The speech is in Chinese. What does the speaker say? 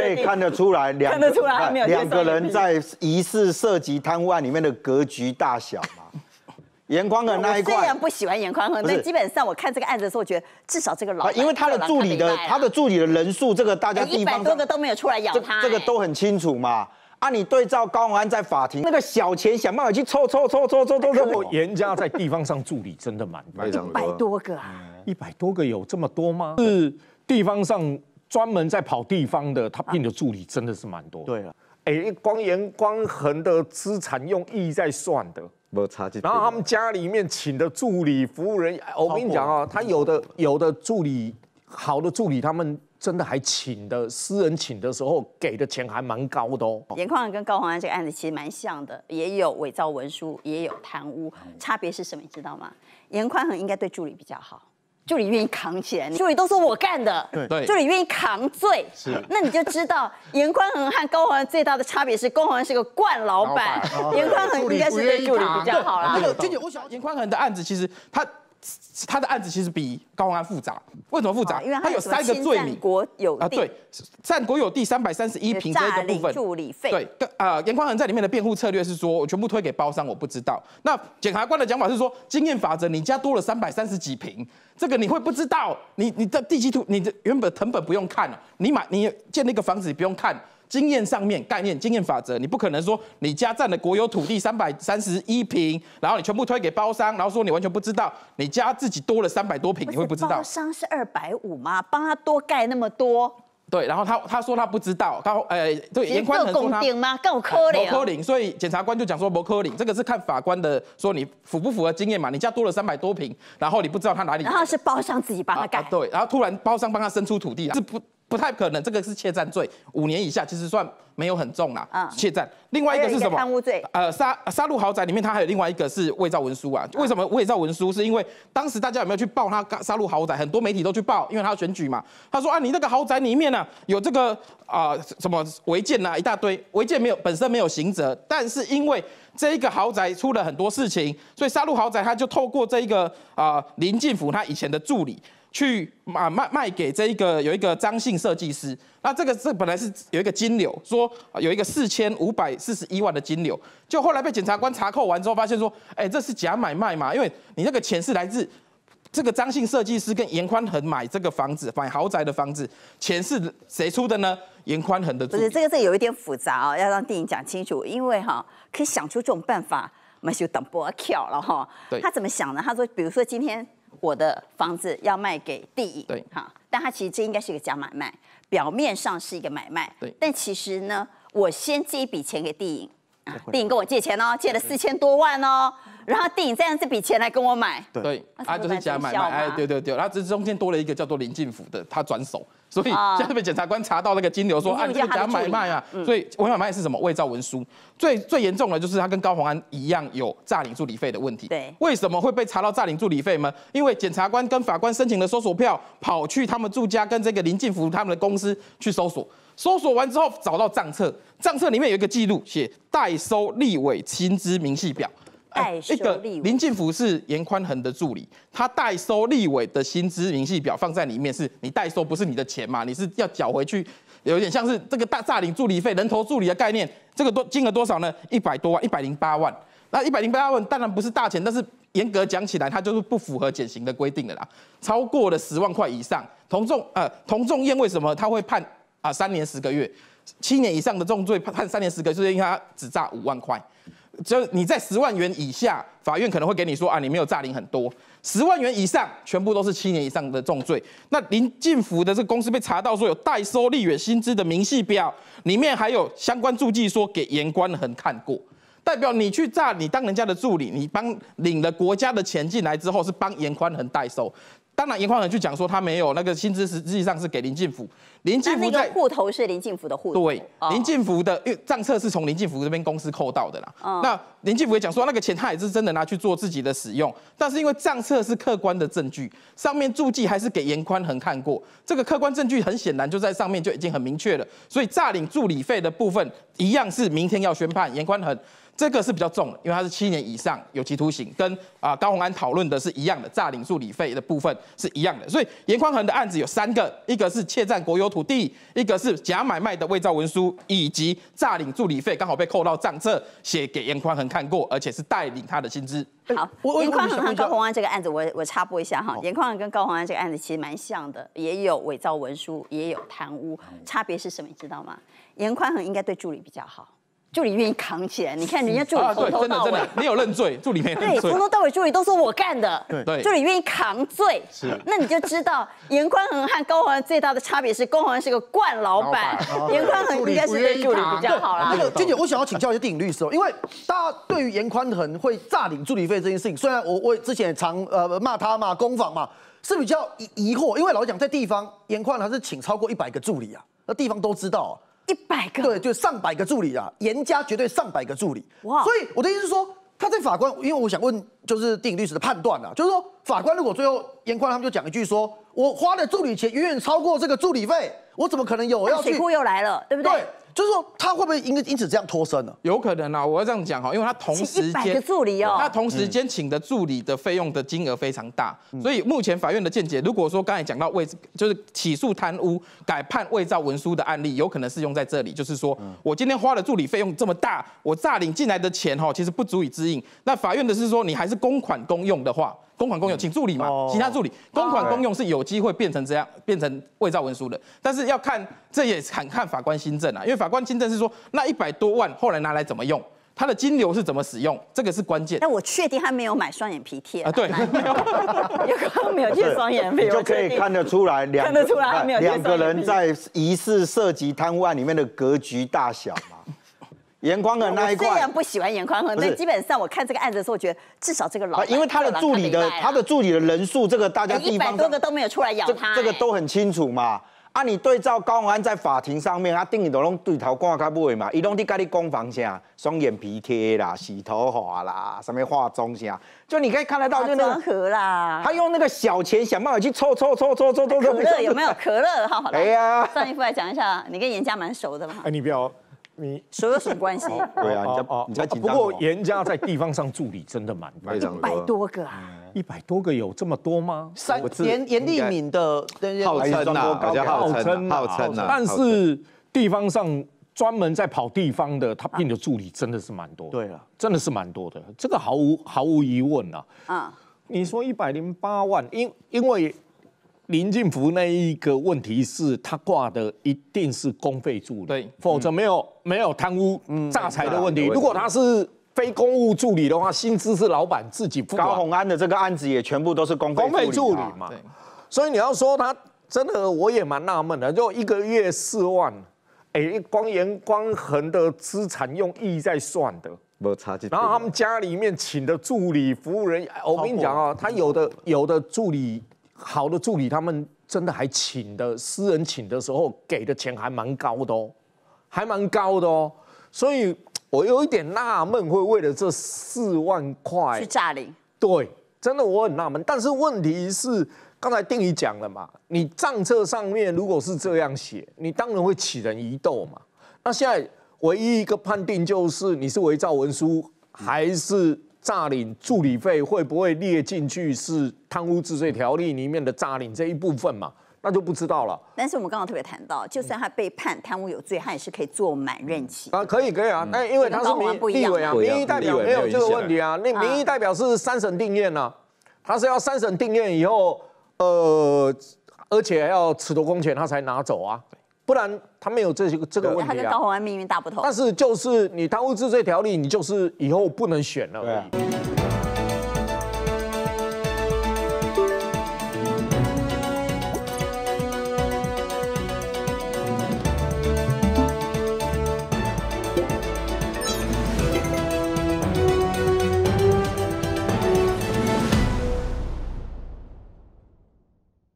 可以看得出来，两个人在疑似涉及贪污案里面的格局大小嘛？严宽恒那一块，不喜欢严宽恒。那基本上我看这个案子的时候，觉得至少这个老，因为他的助理的他的助理的人数，这个大家一百多个都没有出来咬他，这个都很清楚嘛。啊，你对照高宏安在法庭那个小钱，想办法去凑凑凑凑凑凑，凑。严家在地方上助理真的蛮百多个，一百多个有这么多吗？是地方上。专门在跑地方的，他聘的助理真的是蛮多。对啊，哎，光严光恒的资产用亿在算的，没有差距。然后他们家里面请的助理服务人，我跟你讲啊，他有的有的助理，好的助理，他们真的还请的私人请的时候给的钱还蛮高的。严宽恒跟高鸿安这个案子其实蛮像的，也有伪造文书，也有贪污，差别是什么你知道吗？严宽恒应该对助理比较好。助理愿意扛起来，助理都是我干的。对，助理愿意扛罪，是那你就知道严宽恒和高宏最大的差别是高宏是个惯老板，严宽恒应该是对助理比较好啦。那个俊严宽恒的案子其实他。他的案子其实比高安复杂，为什么复杂？因为他有三个罪名，国有啊，对占国有地三百三十一平这个部分，代理费对，跟啊严宽恒在里面的辩护策略是说，我全部推给包商，我不知道。那检察官的讲法是说，经验法则，你家多了三百三十几平，这个你会不知道，你你的地基图，你的原本成本不用看了，你买你建那个房子不用看。经验上面概念经验法则，你不可能说你家占的国有土地三百三十一平，然后你全部推给包商，然后说你完全不知道你家自己多了三百多平，你会不知道？包商是二百五吗？帮他多盖那么多？对，然后他他说他不知道，他呃，对，严宽很告他告柯林，科林，所以检察官就讲说科林这个是看法官的，说你符不符合经验嘛？你家多了三百多平，然后你不知道他哪里？然后是包商自己帮他盖，对，然后突然包商帮他生出土地啊。是不？不太可能，这个是窃占罪，五年以下其实算没有很重啦。啊，窃占。另外一个是什么贪污罪？呃，杀杀入豪宅里面，他还有另外一个是伪造文书啊。为什么伪造文书？是因为当时大家有没有去报他杀入豪宅？很多媒体都去报，因为他要选举嘛。他说啊，你那个豪宅里面呢，有这个啊什么违建啊，一大堆，违建没有本身没有刑责，但是因为这一个豪宅出了很多事情，所以杀入豪宅他就透过这一个啊林进福他以前的助理。去买卖卖给这一个有一个张姓设计师，那这个这本来是有一个金流，说有一个四千五百四十一万的金流，就后来被检察官查扣完之后，发现说，哎，这是假买卖嘛，因为你那个钱是来自这个张姓设计师跟严宽恒买这个房子买豪宅的房子，钱是谁出的呢？严宽恒的不是这个这有一点复杂啊，要让电影讲清楚，因为哈可以想出这种办法，那就等搏巧了哈。对，他怎么想呢？他说，比如说今天。我的房子要卖给地影，哈，但他其实这应该是一个假买卖，表面上是一个买卖，但其实呢，我先借一笔钱给地影。电影跟我借钱哦，借了四千多万哦，然后电影再用这笔钱来跟我买，对，啊，就是假买卖，哎，对对对，然后这中间多了一个叫做林进福的，他转手，所以在被检察官查到那个金流，说啊，这个假买卖啊，所以伪买卖是什么？伪造文书，最最严重的就是他跟高洪安一样有诈领助理费的问题，对，为什么会被查到诈领助理费呢？因为检察官跟法官申请了搜索票，跑去他们住家跟这个林进福他们的公司去搜索。搜索完之后，找到账册，账册里面有一个记录，写代收立委薪资明细表。代收立委林进福是严宽恒的助理，他代收立委的薪资明细表放在里面，是你代收，不是你的钱嘛？你是要缴回去，有点像是这个大诈领助理费、人头助理的概念。这个多金额多少呢？一百多万，一百零八万。那一百零八万当然不是大钱，但是严格讲起来，它就是不符合减刑的规定的啦，超过了十万块以上。同众呃，同众燕为什么他会判？啊，三年十个月，七年以上的重罪判三年十个月，是因为他只诈五万块。就你在十万元以下，法院可能会给你说啊，你没有诈领很多。十万元以上，全部都是七年以上的重罪。那林进福的这个公司被查到说有代收立远薪资的明细表，里面还有相关注记说给严官恒看过，代表你去诈，你当人家的助理，你帮领了国家的钱进来之后，是帮严宽恒代收。当然，严宽恒去讲说他没有那个薪资，实际上是给林进福。林进福在户头是林进福的户头。对，林进福的账册是从林进福这边公司扣到的啦。那林进福也讲说，那个钱他也是真的拿去做自己的使用。但是因为账册是客观的证据，上面注记还是给严宽恒看过，这个客观证据很显然就在上面就已经很明确了。所以诈领助理费的部分一样是明天要宣判。严宽恒。这个是比较重的，因为他是七年以上有期徒刑，跟啊高洪安讨论的是一样的，诈领助理费的部分是一样的。所以严宽恒的案子有三个，一个是窃占国有土地，一个是假买卖的伪造文书，以及诈领助理费，刚好被扣到账册写给严宽恒看过，而且是带领他的薪资。好，严宽恒和高洪安这个案子，我我插播一下哈，严宽恒跟高洪安这个案子其实蛮像的，也有伪造文书，也有贪污，差别是什么你知道吗？严宽恒应该对助理比较好。助理愿意扛起来，你看人家助理从头到尾，你有认罪，助理没有。对，从头到尾助理都是我干的。对，助理愿意扛罪，是。那你就知道，严宽恒和高宏安最大的差别是，高宏安是个惯老板，严宽恒应该是对助理比较好啦。那个君姐，我想要请教一下电影律师，因为大家对于严宽恒会诈领助理费这件事情，虽然我我之前也常呃骂他嘛，攻防嘛，是比较疑疑惑，因为老实讲，在地方，严宽恒是请超过一百个助理啊，那地方都知道。一百个，对，就上百个助理啊，严家绝对上百个助理。哇！所以我的意思是说，他在法官，因为我想问，就是电影律师的判断啊，就是说法官如果最后严宽他们就讲一句，说我花的助理钱远远超过这个助理费。我怎么可能有？要水库又来了，对不对？对，就是说他会不会因因此这样脱身呢？有可能啊，我要这样讲哈，因为他同时间请助理哦，他同时间请的助理的费用的金额非常大，所以目前法院的见解，如果说刚才讲到未就是起诉贪污改判伪造文书的案例，有可能是用在这里，就是说我今天花的助理费用这么大，我诈领进来的钱哈，其实不足以支应。那法院的是说，你还是公款公用的话。公款公用，请助理嘛，其他助理。公款公用是有机会变成这样，变成伪造文书的，但是要看，这也是看法官新证啊，因为法官新证是说，那一百多万后来拿来怎么用，他的金流是怎么使用，这个是关键。但我确定他没有买双眼皮贴啊？对，有可能没有贴双眼皮，就可以看得出来，看得出来他没有两个人在疑似涉及贪污案里面的格局大小嘛。严宽的那一块，虽然不喜欢严宽宏，但基本上我看这个案子的时候，觉得至少这个老，因为他的助理的，他的助理的人数，这个大家一百多个都没有出来咬他，这个都很清楚嘛。啊，你对照高宏安在法庭上面，他定的拢对头光啊，开部嘛，移拢滴咖喱工房先啊，双眼皮贴啦，洗头发啦，上面化妆先就你可以看得到，就那个。啦，他用那个小钱想办法去凑凑凑凑凑凑可乐有没有可乐？好，哎呀，上一夫来讲一下，你跟严家蛮熟的嘛。哎，你不要。你所有什么关系？对啊，你在，你家紧张。不过严家在地方上助理真的蛮 多，一百多个啊！一百多个有这么多吗？三严严立敏的号称啊，大家号称号称啊。但是地方上专门在跑地方的，他聘的助理真的是蛮多。对啊，真的是蛮多的，这个毫无毫无疑问了。啊，你说一百零八万，因因为。林靖福那一个问题是，他挂的一定是公费助理，对，否则没有没有贪污、诈财的问题。如果他是非公务助理的话，薪资是老板自己付。高鸿安的这个案子也全部都是公费助理嘛，所以你要说他真的，我也蛮纳闷的，就一个月四万，哎，光炎光恒的资产用亿在算的，没有差距。然后他们家里面请的助理、服务人，我跟你讲啊，他有的有的助理。好的助理，他们真的还请的私人请的时候给的钱还蛮高的哦，还蛮高的哦，所以我有一点纳闷，会为了这四万块去炸你？对，真的我很纳闷。但是问题是，刚才定仪讲了嘛，你账册上面如果是这样写，你当然会起人疑窦嘛。那现在唯一一个判定就是，你是伪造文书还是？诈领助理费会不会列进去是贪污治罪条例里面的诈领这一部分嘛？那就不知道了。但是我们刚刚特别谈到，就算他被判贪污有罪，他也是可以坐满任期啊，可以可以啊。那因为他是民立委啊，民意代表没有这个问题啊。那民意代表是三审定谳啊，他是要三审定谳以后，呃，而且要吃多公钱他才拿走啊。不然他没有这些这个问题，他跟高鸿安命运大不同。但是就是你贪污治罪条例，你就是以后不能选了。